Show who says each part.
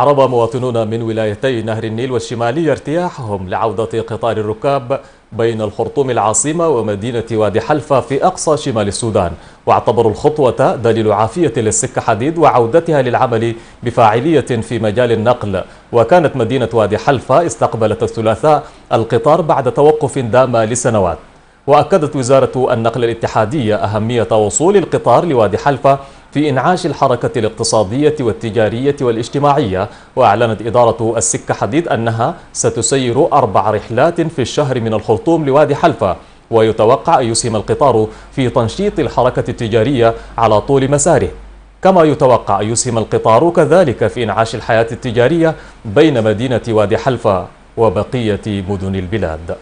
Speaker 1: أعرب مواطنون من ولايتي نهر النيل والشمالي ارتياحهم لعودة قطار الركاب بين الخرطوم العاصمة ومدينة وادي حلفة في أقصى شمال السودان واعتبروا الخطوة دليل عافية للسكة حديد وعودتها للعمل بفاعلية في مجال النقل وكانت مدينة وادي حلفة استقبلت الثلاثاء القطار بعد توقف دام لسنوات وأكدت وزارة النقل الاتحادية أهمية وصول القطار لوادي حلفة في إنعاش الحركة الاقتصادية والتجارية والاجتماعية وأعلنت إدارة السكة حديد أنها ستسير أربع رحلات في الشهر من الخرطوم لوادي حلفة ويتوقع أن يسهم القطار في تنشيط الحركة التجارية على طول مساره كما يتوقع أن يسهم القطار كذلك في إنعاش الحياة التجارية بين مدينة وادي حلفة وبقية مدن البلاد